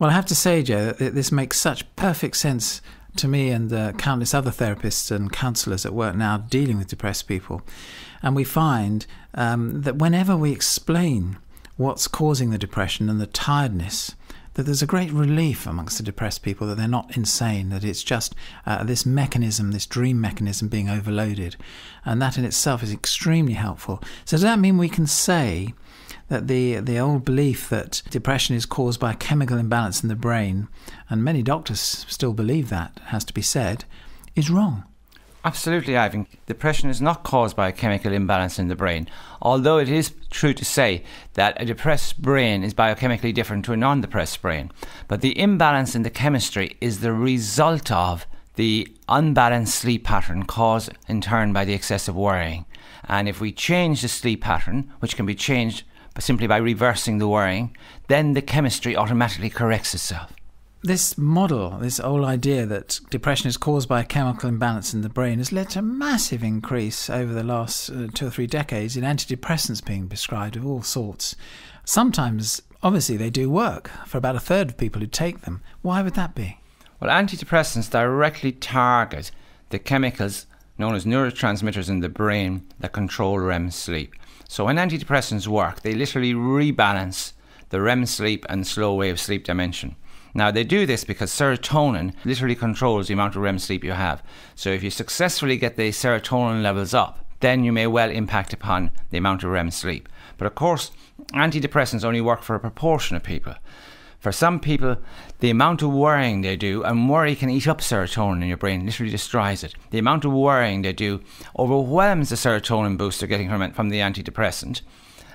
Well, I have to say, Joe, that this makes such perfect sense to me and uh, countless other therapists and counsellors at work now dealing with depressed people. And we find um, that whenever we explain what's causing the depression and the tiredness, that there's a great relief amongst the depressed people that they're not insane, that it's just uh, this mechanism, this dream mechanism being overloaded. And that in itself is extremely helpful. So, does that mean we can say that the, the old belief that depression is caused by a chemical imbalance in the brain, and many doctors still believe that, has to be said, is wrong? Absolutely, Ivan. Depression is not caused by a chemical imbalance in the brain, although it is true to say that a depressed brain is biochemically different to a non depressed brain. But the imbalance in the chemistry is the result of the unbalanced sleep pattern caused in turn by the excessive worrying. And if we change the sleep pattern, which can be changed simply by reversing the worrying, then the chemistry automatically corrects itself this model, this old idea that depression is caused by a chemical imbalance in the brain, has led to a massive increase over the last uh, two or three decades in antidepressants being prescribed of all sorts. Sometimes, obviously, they do work for about a third of people who take them. Why would that be? Well, antidepressants directly target the chemicals known as neurotransmitters in the brain that control REM sleep. So, when antidepressants work, they literally rebalance the REM sleep and slow wave sleep dimension. Now, they do this because serotonin literally controls the amount of REM sleep you have. So, if you successfully get the serotonin levels up, then you may well impact upon the amount of REM sleep. But of course, antidepressants only work for a proportion of people. For some people, the amount of worrying they do, and worry can eat up serotonin in your brain, literally destroys it. The amount of worrying they do overwhelms the serotonin boost they're getting from the antidepressant.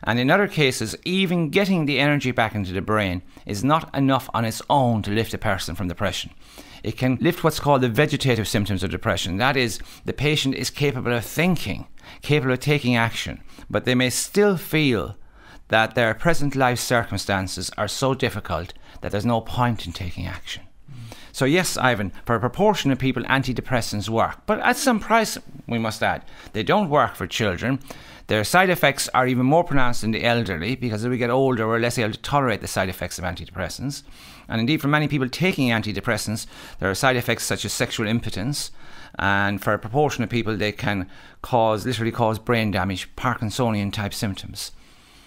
And in other cases, even getting the energy back into the brain is not enough on its own to lift a person from depression. It can lift what's called the vegetative symptoms of depression. That is, the patient is capable of thinking, capable of taking action, but they may still feel that their present life circumstances are so difficult that there's no point in taking action. So, yes, Ivan, for a proportion of people, antidepressants work, but at some price, we must add. They don't work for children. Their side effects are even more pronounced in the elderly because as we get older, we're less able to tolerate the side effects of antidepressants. And indeed, for many people taking antidepressants, there are side effects such as sexual impotence. And for a proportion of people, they can cause, literally cause brain damage, Parkinsonian type symptoms.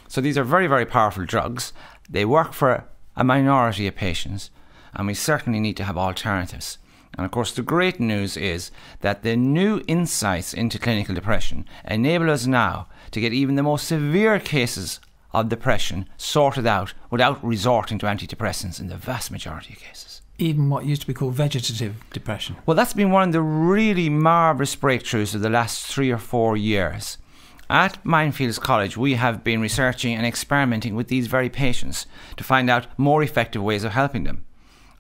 So these are very, very powerful drugs. They work for a minority of patients, and we certainly need to have alternatives. And of course, the great news is that the new insights into clinical depression enable us now to get even the most severe cases of depression sorted out without resorting to antidepressants in the vast majority of cases. Even what used to be called vegetative depression. Well, that's been one of the really marvellous breakthroughs of the last three or four years. At Minefields College, we have been researching and experimenting with these very patients to find out more effective ways of helping them.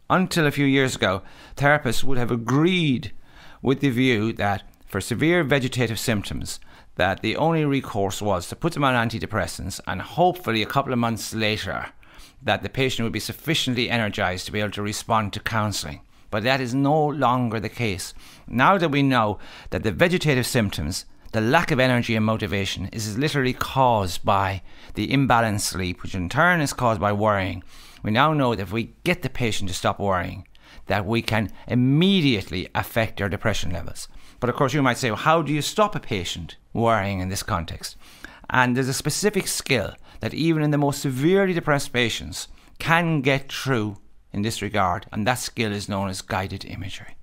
Until a few years ago, therapists would have agreed with the view that for severe vegetative symptoms, that the only recourse was to put them on antidepressants and hopefully a couple of months later that the patient would be sufficiently energized to be able to respond to counseling. But that is no longer the case. Now that we know that the vegetative symptoms the lack of energy and motivation is literally caused by the imbalanced sleep, which in turn is caused by worrying. We now know that if we get the patient to stop worrying, that we can immediately affect their depression levels. But of course, you might say, well, how do you stop a patient worrying in this context? And there's a specific skill that even in the most severely depressed patients can get through in this regard, and that skill is known as guided imagery.